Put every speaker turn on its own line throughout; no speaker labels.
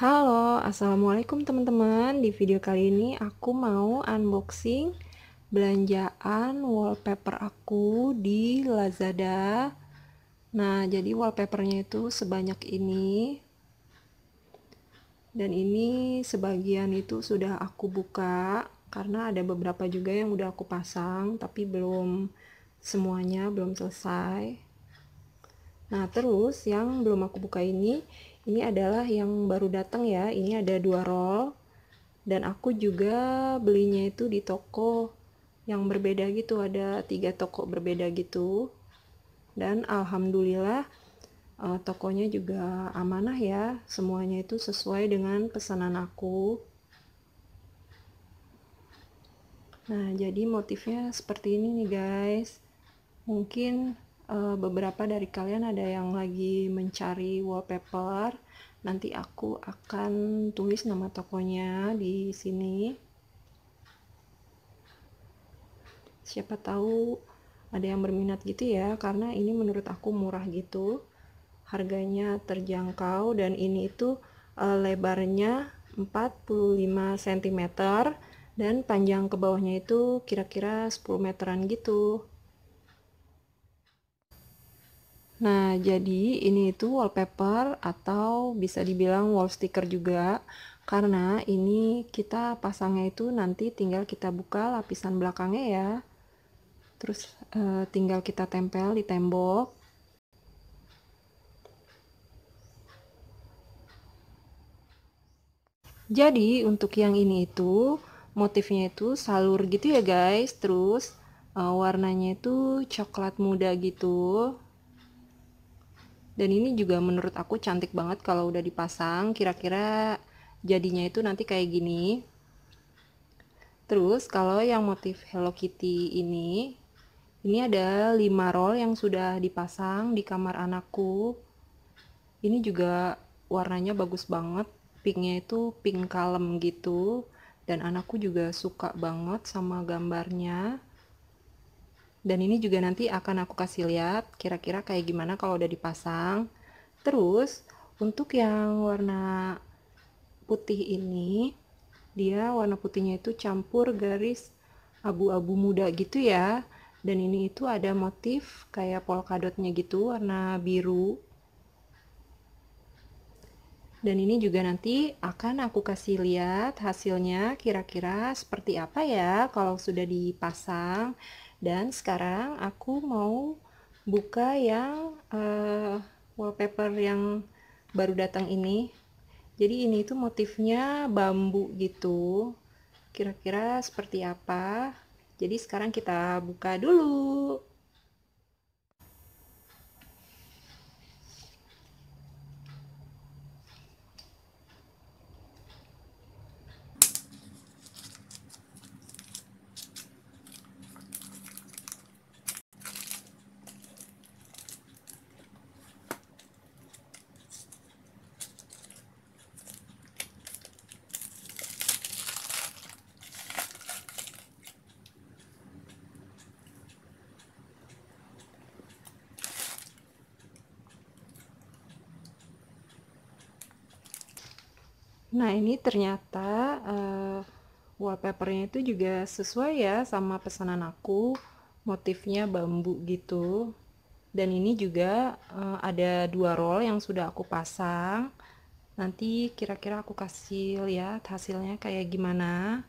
Halo, Assalamualaikum teman-teman Di video kali ini aku mau unboxing belanjaan wallpaper aku di Lazada Nah, jadi wallpapernya itu sebanyak ini Dan ini sebagian itu sudah aku buka Karena ada beberapa juga yang udah aku pasang Tapi belum semuanya, belum selesai Nah, terus yang belum aku buka ini, ini adalah yang baru datang ya. Ini ada dua roll dan aku juga belinya itu di toko yang berbeda gitu, ada tiga toko berbeda gitu. Dan alhamdulillah uh, tokonya juga amanah ya. Semuanya itu sesuai dengan pesanan aku. Nah, jadi motifnya seperti ini nih guys. Mungkin uh, beberapa dari kalian ada yang lagi mencari wallpaper nanti aku akan tulis nama tokonya di sini siapa tahu ada yang berminat gitu ya karena ini menurut aku murah gitu harganya terjangkau dan ini itu uh, lebarnya 45 cm dan panjang ke bawahnya itu kira-kira 10 meteran gitu Nah, jadi ini itu wallpaper atau bisa dibilang wall sticker juga karena ini kita pasangnya itu nanti tinggal kita buka lapisan belakangnya ya terus e, tinggal kita tempel di tembok jadi untuk yang ini itu motifnya itu salur gitu ya guys terus eh, warnanya itu coklat muda gitu dan ini juga menurut aku cantik banget kalau udah dipasang kira-kira jadinya itu nanti kayak gini terus kalau yang motif Hello Kitty ini ini ada 5 roll yang sudah dipasang di kamar anakku ini juga warnanya bagus banget pinknya itu pink kalem gitu dan anakku juga suka banget sama gambarnya dan ini juga nanti akan aku kasih lihat kira-kira kayak gimana kalau udah dipasang. Terus untuk yang warna putih ini, dia warna putihnya itu campur garis abu-abu muda gitu ya. Dan ini itu ada motif kayak polkadotnya gitu warna biru dan ini juga nanti akan aku kasih lihat hasilnya kira-kira seperti apa ya kalau sudah dipasang dan sekarang aku mau buka yang uh, wallpaper yang baru datang ini jadi ini itu motifnya bambu gitu kira-kira seperti apa jadi sekarang kita buka dulu Nah, ini ternyata uh, wallpapernya itu juga sesuai ya sama pesanan aku. Motifnya bambu gitu. Dan ini juga uh, ada dua roll yang sudah aku pasang. Nanti kira-kira aku kasih lihat hasilnya kayak gimana.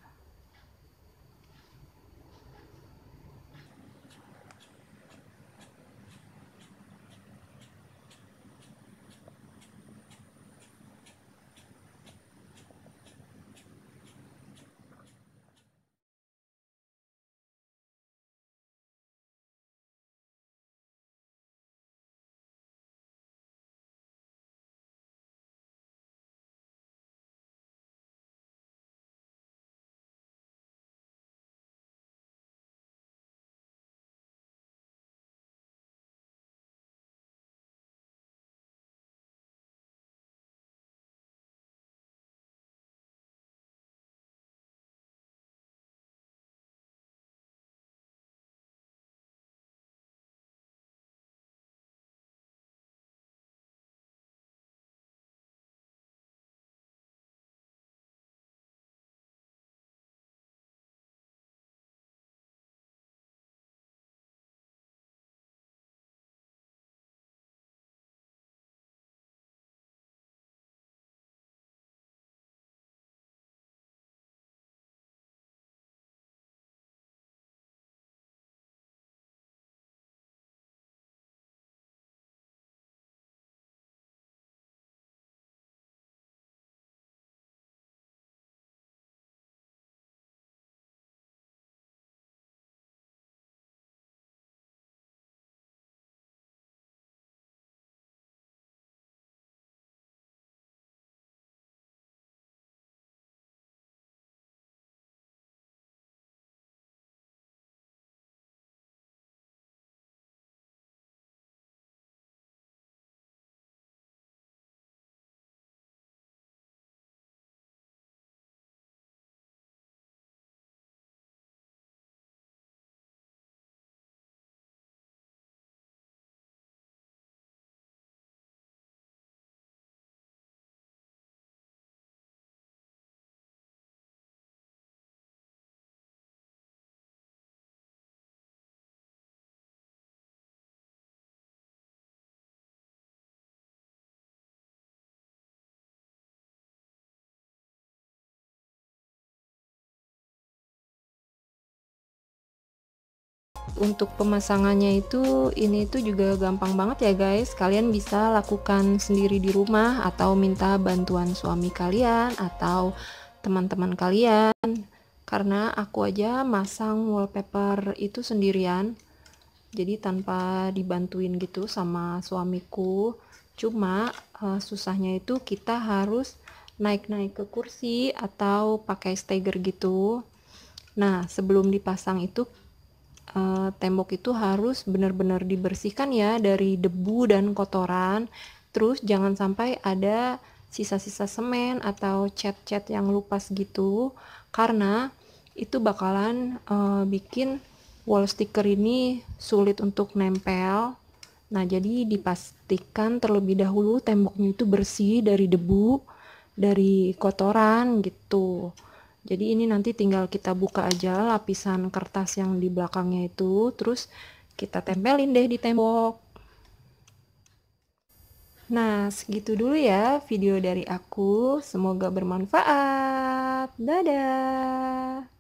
untuk pemasangannya itu ini itu juga gampang banget ya guys kalian bisa lakukan sendiri di rumah atau minta bantuan suami kalian atau teman-teman kalian karena aku aja masang wallpaper itu sendirian jadi tanpa dibantuin gitu sama suamiku cuma uh, susahnya itu kita harus naik-naik ke kursi atau pakai steger gitu nah sebelum dipasang itu uh, tembok itu harus benar-benar dibersihkan ya dari debu dan kotoran. Terus jangan sampai ada sisa-sisa semen atau cat-cat yang lupas gitu karena itu bakalan uh, bikin wall sticker ini sulit untuk nempel. Nah, jadi dipastikan terlebih dahulu temboknya itu bersih dari debu, dari kotoran gitu jadi ini nanti tinggal kita buka aja lapisan kertas yang di belakangnya itu terus kita tempelin deh di tembok Nah, segitu dulu ya video dari aku. Semoga bermanfaat. Dadah.